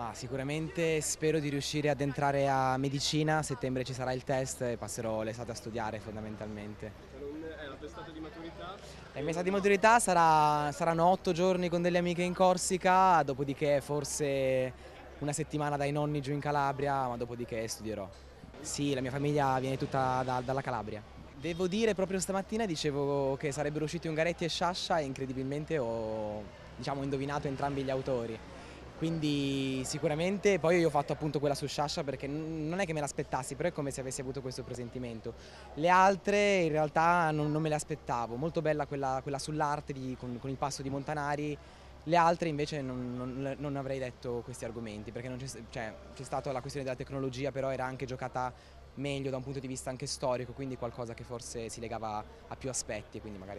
Ma sicuramente spero di riuscire ad entrare a medicina, a settembre ci sarà il test e passerò l'estate a studiare fondamentalmente. È la testata di maturità? La mia di maturità sarà, saranno otto giorni con delle amiche in Corsica, dopodiché forse una settimana dai nonni giù in Calabria, ma dopodiché studierò. Sì, la mia famiglia viene tutta da, dalla Calabria. Devo dire, proprio stamattina dicevo che sarebbero usciti Ungaretti e Sciascia e incredibilmente ho diciamo, indovinato entrambi gli autori quindi sicuramente poi io ho fatto appunto quella su Sasha perché non è che me l'aspettassi però è come se avessi avuto questo presentimento le altre in realtà non, non me le aspettavo molto bella quella, quella sull'arte con, con, il passo di Montanari le altre invece non, non, non avrei detto questi argomenti perché c'è cioè, stata la questione della tecnologia però era anche giocata meglio da un punto di vista anche storico quindi qualcosa che forse si legava a più aspetti quindi magari era